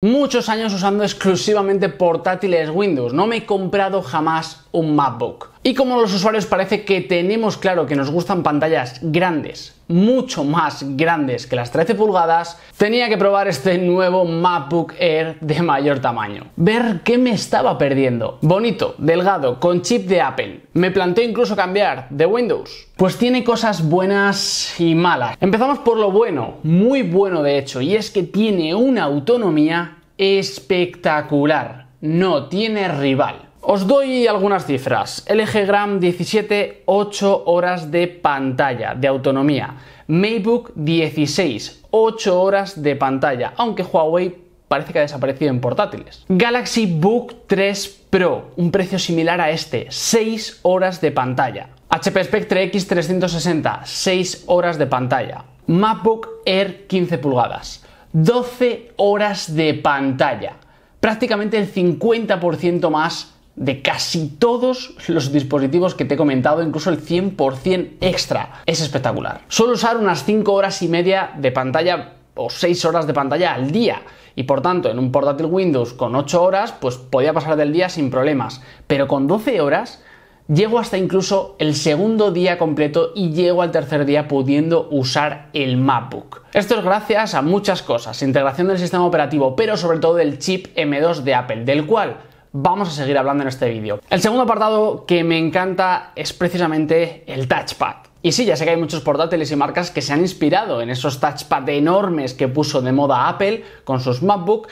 muchos años usando exclusivamente portátiles Windows. No me he comprado jamás un MacBook. Y como los usuarios parece que tenemos claro que nos gustan pantallas grandes, mucho más grandes que las 13 pulgadas, tenía que probar este nuevo MacBook Air de mayor tamaño. Ver qué me estaba perdiendo. Bonito, delgado, con chip de Apple. Me planteo incluso cambiar de Windows. Pues tiene cosas buenas y malas. Empezamos por lo bueno, muy bueno de hecho, y es que tiene una autonomía espectacular. No tiene rival. Os doy algunas cifras. LG Gram 17, 8 horas de pantalla, de autonomía. MacBook 16, 8 horas de pantalla, aunque Huawei parece que ha desaparecido en portátiles. Galaxy Book 3 Pro, un precio similar a este, 6 horas de pantalla. HP Spectre X 360, 6 horas de pantalla. MacBook Air 15 pulgadas, 12 horas de pantalla. Prácticamente el 50% más de casi todos los dispositivos que te he comentado, incluso el 100% extra. Es espectacular. Solo usar unas 5 horas y media de pantalla o 6 horas de pantalla al día. Y por tanto, en un portátil Windows con 8 horas, pues podía pasar del día sin problemas. Pero con 12 horas, llego hasta incluso el segundo día completo y llego al tercer día pudiendo usar el MacBook. Esto es gracias a muchas cosas, integración del sistema operativo, pero sobre todo del chip M2 de Apple, del cual vamos a seguir hablando en este vídeo. El segundo apartado que me encanta es precisamente el touchpad. Y sí, ya sé que hay muchos portátiles y marcas que se han inspirado en esos touchpads enormes que puso de moda Apple con sus MacBook,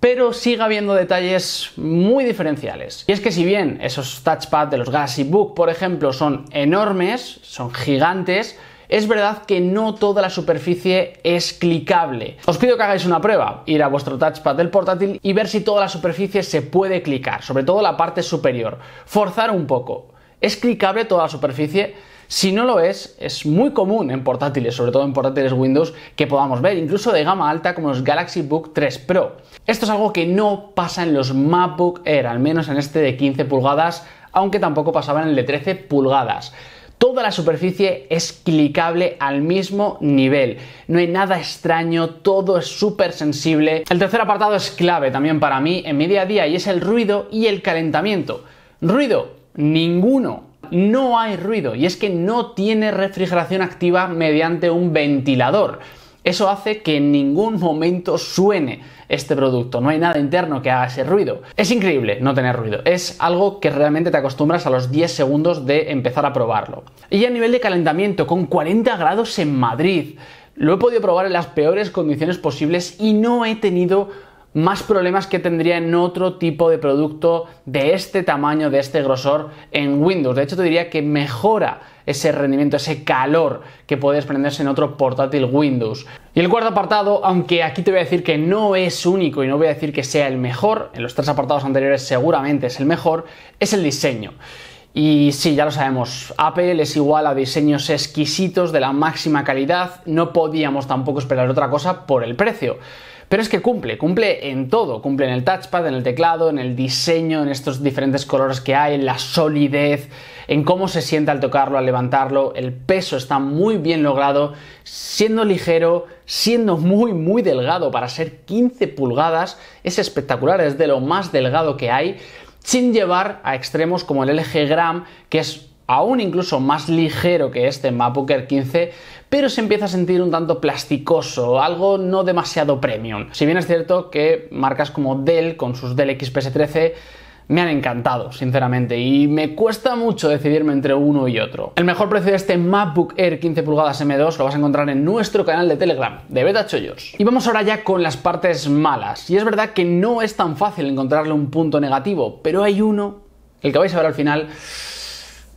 pero sigue habiendo detalles muy diferenciales. Y es que si bien esos touchpads de los Galaxy Book, por ejemplo, son enormes, son gigantes, es verdad que no toda la superficie es clicable. Os pido que hagáis una prueba, ir a vuestro touchpad del portátil y ver si toda la superficie se puede clicar, sobre todo la parte superior. Forzar un poco. ¿Es clicable toda la superficie? Si no lo es, es muy común en portátiles, sobre todo en portátiles Windows, que podamos ver, incluso de gama alta como los Galaxy Book 3 Pro. Esto es algo que no pasa en los MacBook Air, al menos en este de 15 pulgadas, aunque tampoco pasaba en el de 13 pulgadas. Toda la superficie es clicable al mismo nivel. No hay nada extraño, todo es súper sensible. El tercer apartado es clave también para mí en mi día a día y es el ruido y el calentamiento. Ruido, ninguno no hay ruido y es que no tiene refrigeración activa mediante un ventilador. Eso hace que en ningún momento suene este producto, no hay nada interno que haga ese ruido. Es increíble no tener ruido, es algo que realmente te acostumbras a los 10 segundos de empezar a probarlo. Y a nivel de calentamiento, con 40 grados en Madrid, lo he podido probar en las peores condiciones posibles y no he tenido más problemas que tendría en otro tipo de producto de este tamaño, de este grosor en Windows. De hecho, te diría que mejora ese rendimiento, ese calor que puede desprenderse en otro portátil Windows. Y el cuarto apartado, aunque aquí te voy a decir que no es único y no voy a decir que sea el mejor, en los tres apartados anteriores seguramente es el mejor, es el diseño. Y sí, ya lo sabemos, Apple es igual a diseños exquisitos de la máxima calidad, no podíamos tampoco esperar otra cosa por el precio. Pero es que cumple, cumple en todo, cumple en el touchpad, en el teclado, en el diseño, en estos diferentes colores que hay, en la solidez, en cómo se siente al tocarlo, al levantarlo, el peso está muy bien logrado, siendo ligero, siendo muy muy delgado para ser 15 pulgadas, es espectacular, es de lo más delgado que hay, sin llevar a extremos como el LG Gram, que es aún incluso más ligero que este MacBook Air 15, pero se empieza a sentir un tanto plasticoso, algo no demasiado premium. Si bien es cierto que marcas como Dell con sus Dell XPS 13 me han encantado, sinceramente, y me cuesta mucho decidirme entre uno y otro. El mejor precio de este MacBook Air 15 pulgadas M2 lo vas a encontrar en nuestro canal de Telegram, de Beta Chollos. Y vamos ahora ya con las partes malas. Y es verdad que no es tan fácil encontrarle un punto negativo, pero hay uno, el que vais a ver al final,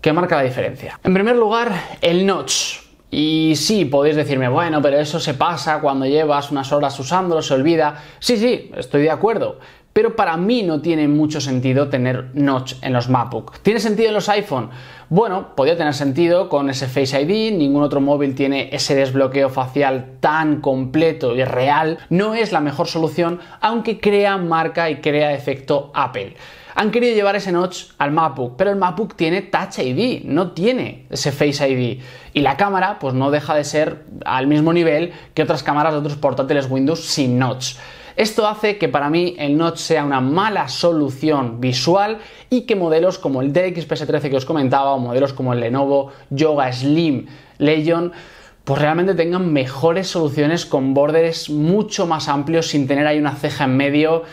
que marca la diferencia. En primer lugar, el notch. Y sí, podéis decirme, bueno, pero eso se pasa cuando llevas unas horas usándolo, se olvida. Sí, sí, estoy de acuerdo. Pero para mí no tiene mucho sentido tener notch en los MacBook. ¿Tiene sentido en los iPhone? Bueno, podría tener sentido con ese Face ID, ningún otro móvil tiene ese desbloqueo facial tan completo y real. No es la mejor solución, aunque crea marca y crea efecto Apple han querido llevar ese notch al MacBook, pero el MacBook tiene Touch ID, no tiene ese Face ID. Y la cámara, pues no deja de ser al mismo nivel que otras cámaras de otros portátiles Windows sin notch. Esto hace que para mí el notch sea una mala solución visual y que modelos como el DXPS 13 que os comentaba o modelos como el Lenovo Yoga Slim Legion pues realmente tengan mejores soluciones con bordes mucho más amplios sin tener ahí una ceja en medio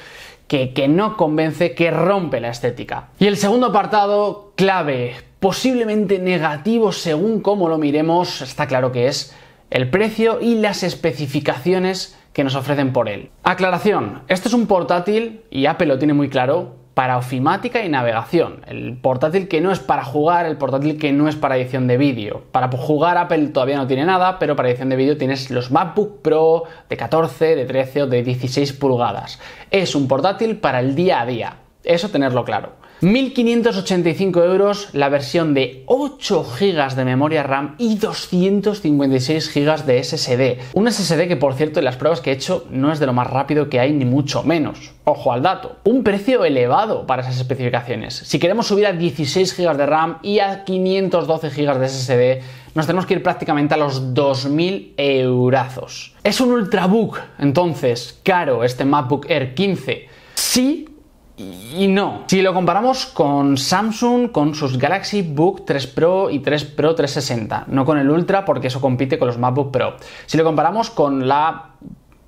que, no convence, que rompe la estética. Y el segundo apartado, clave, posiblemente negativo según cómo lo miremos, está claro que es el precio y las especificaciones que nos ofrecen por él. Aclaración, este es un portátil, y Apple lo tiene muy claro, para ofimática y navegación. El portátil que no es para jugar, el portátil que no es para edición de vídeo. Para jugar Apple todavía no tiene nada, pero para edición de vídeo tienes los MacBook Pro de 14, de 13 o de 16 pulgadas. Es un portátil para el día a día. Eso tenerlo claro. 1.585 euros la versión de 8 GB de memoria RAM y 256 GB de SSD. Un SSD que por cierto en las pruebas que he hecho no es de lo más rápido que hay ni mucho menos. Ojo al dato. Un precio elevado para esas especificaciones. Si queremos subir a 16 GB de RAM y a 512 GB de SSD, nos tenemos que ir prácticamente a los 2.000 eurazos. Es un ultrabook, entonces, caro este MacBook Air 15. Sí y no, si lo comparamos con Samsung, con sus Galaxy Book 3 Pro y 3 Pro 360, no con el Ultra porque eso compite con los MacBook Pro. Si lo comparamos con la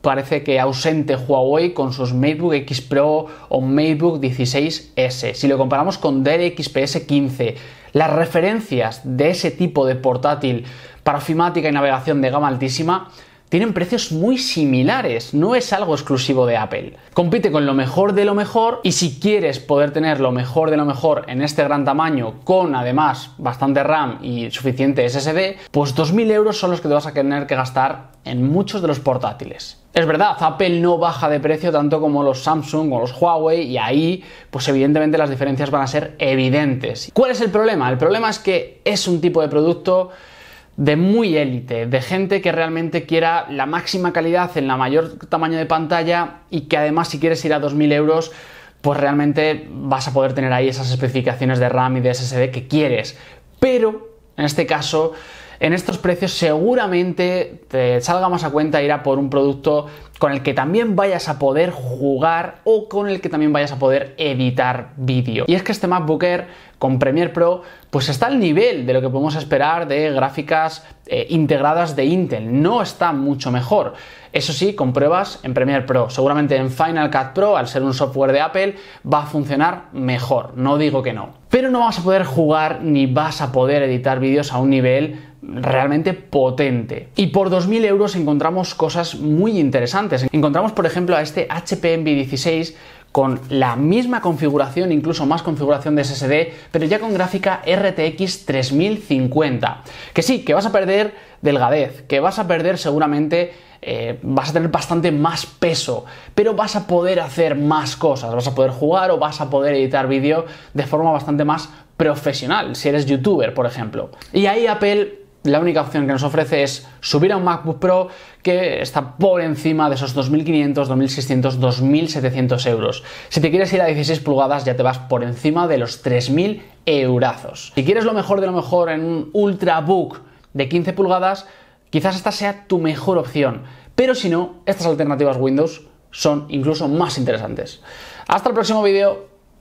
parece que ausente Huawei con sus MateBook X Pro o MateBook 16S. Si lo comparamos con Dell XPS 15, las referencias de ese tipo de portátil para ofimática y navegación de gama altísima tienen precios muy similares, no es algo exclusivo de Apple. Compite con lo mejor de lo mejor y si quieres poder tener lo mejor de lo mejor en este gran tamaño con además bastante RAM y suficiente SSD, pues 2.000 euros son los que te vas a tener que gastar en muchos de los portátiles. Es verdad, Apple no baja de precio tanto como los Samsung o los Huawei y ahí pues evidentemente las diferencias van a ser evidentes. ¿Cuál es el problema? El problema es que es un tipo de producto de muy élite, de gente que realmente quiera la máxima calidad en la mayor tamaño de pantalla y que además si quieres ir a 2.000 euros, pues realmente vas a poder tener ahí esas especificaciones de RAM y de SSD que quieres. Pero, en este caso, en estos precios seguramente te salga más a cuenta ir a por un producto con el que también vayas a poder jugar o con el que también vayas a poder editar vídeo. Y es que este MacBooker con Premiere Pro pues está al nivel de lo que podemos esperar de gráficas eh, integradas de Intel, no está mucho mejor. Eso sí, con pruebas en Premiere Pro. Seguramente en Final Cut Pro, al ser un software de Apple, va a funcionar mejor, no digo que no. Pero no vas a poder jugar ni vas a poder editar vídeos a un nivel realmente potente. Y por 2.000 euros encontramos cosas muy interesantes. Encontramos, por ejemplo, a este HP Envy 16 con la misma configuración, incluso más configuración de SSD, pero ya con gráfica RTX 3050. Que sí, que vas a perder delgadez, que vas a perder seguramente eh, vas a tener bastante más peso, pero vas a poder hacer más cosas, vas a poder jugar o vas a poder editar vídeo de forma bastante más profesional, si eres youtuber, por ejemplo. Y ahí Apple la única opción que nos ofrece es subir a un MacBook Pro que está por encima de esos 2.500, 2.600, 2.700 euros. Si te quieres ir a 16 pulgadas ya te vas por encima de los 3.000 eurazos. Si quieres lo mejor de lo mejor en un ultrabook de 15 pulgadas, quizás esta sea tu mejor opción. Pero si no, estas alternativas Windows son incluso más interesantes. Hasta el próximo vídeo.